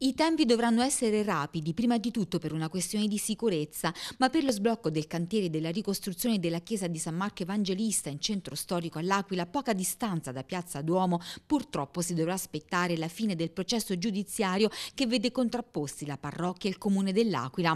I tempi dovranno essere rapidi, prima di tutto per una questione di sicurezza, ma per lo sblocco del cantiere della ricostruzione della chiesa di San Marco Evangelista in centro storico all'Aquila, poca distanza da Piazza Duomo, purtroppo si dovrà aspettare la fine del processo giudiziario che vede contrapposti la parrocchia e il comune dell'Aquila.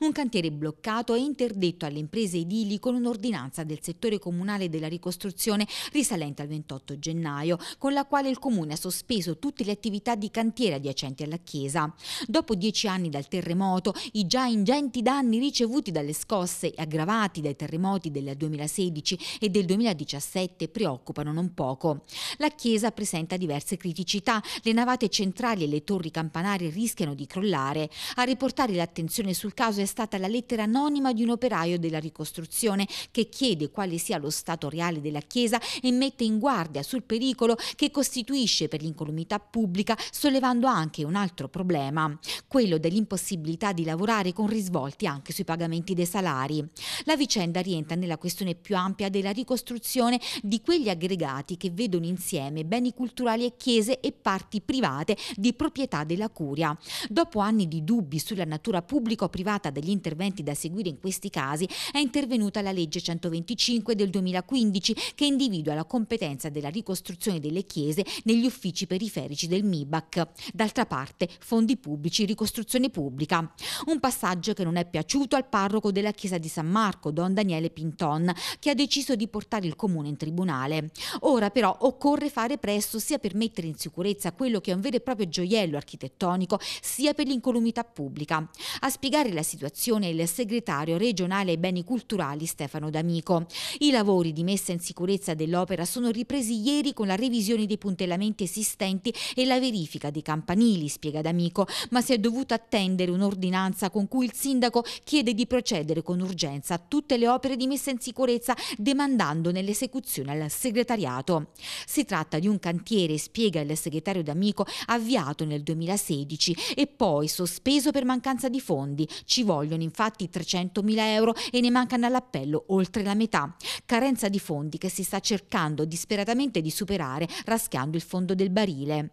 Un cantiere bloccato e interdetto alle imprese edili con un'ordinanza del settore comunale della ricostruzione risalente al 28 gennaio, con la quale il comune ha sospeso tutte le attività di cantiere adiacenti alla chiesa ripresa. Dopo dieci anni dal terremoto, i già ingenti danni ricevuti dalle scosse e aggravati dai terremoti del 2016 e del 2017 preoccupano non poco. La chiesa presenta diverse criticità, le navate centrali e le torri campanarie rischiano di crollare. A riportare l'attenzione sul caso è stata la lettera anonima di un operaio della ricostruzione che chiede quale sia lo stato reale della chiesa e mette in guardia sul pericolo che costituisce per l'incolumità pubblica, sollevando anche un altro problema problema, quello dell'impossibilità di lavorare con risvolti anche sui pagamenti dei salari. La vicenda rientra nella questione più ampia della ricostruzione di quegli aggregati che vedono insieme beni culturali e chiese e parti private di proprietà della curia. Dopo anni di dubbi sulla natura pubblica o privata degli interventi da seguire in questi casi, è intervenuta la legge 125 del 2015 che individua la competenza della ricostruzione delle chiese negli uffici periferici del MIBAC. D'altra parte, fondi pubblici, ricostruzione pubblica. Un passaggio che non è piaciuto al parroco della chiesa di San Marco, don Daniele Pinton, che ha deciso di portare il comune in tribunale. Ora però occorre fare presto sia per mettere in sicurezza quello che è un vero e proprio gioiello architettonico, sia per l'incolumità pubblica. A spiegare la situazione è il segretario regionale ai beni culturali Stefano D'Amico. I lavori di messa in sicurezza dell'opera sono ripresi ieri con la revisione dei puntellamenti esistenti e la verifica dei campanili, spiega D'Amico dell'amico, ma si è dovuto attendere un'ordinanza con cui il sindaco chiede di procedere con urgenza a tutte le opere di messa in sicurezza demandandone l'esecuzione al segretariato. Si tratta di un cantiere, spiega il segretario d'amico, avviato nel 2016 e poi sospeso per mancanza di fondi. Ci vogliono infatti 300.000 euro e ne mancano all'appello oltre la metà. Carenza di fondi che si sta cercando disperatamente di superare raschiando il fondo del barile.